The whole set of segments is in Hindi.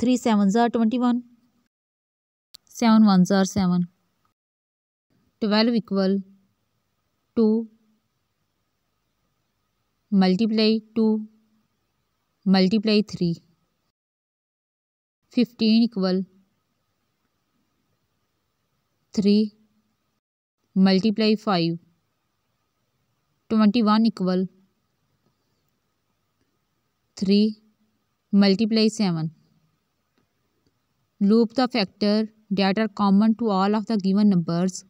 थ्री सेवन ज़ार ट्वेंटी वन सेवन वन ज़ार seven twelve equal two multiply two multiply three fifteen equal three multiply five twenty one equal three multiply seven loop the factor that are common to all of the given numbers.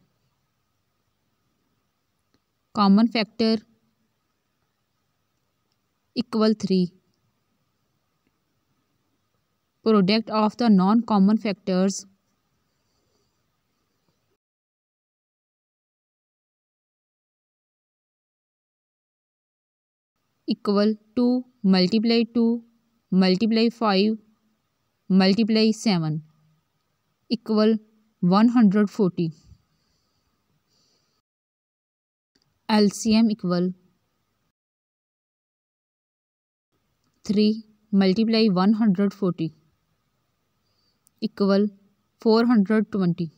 Common factor equal 3. Product of the non-common factors equal to multiply 2 multiply 5 multiply seven equal one hundred forty L C M equal three multiply one hundred forty equal four hundred twenty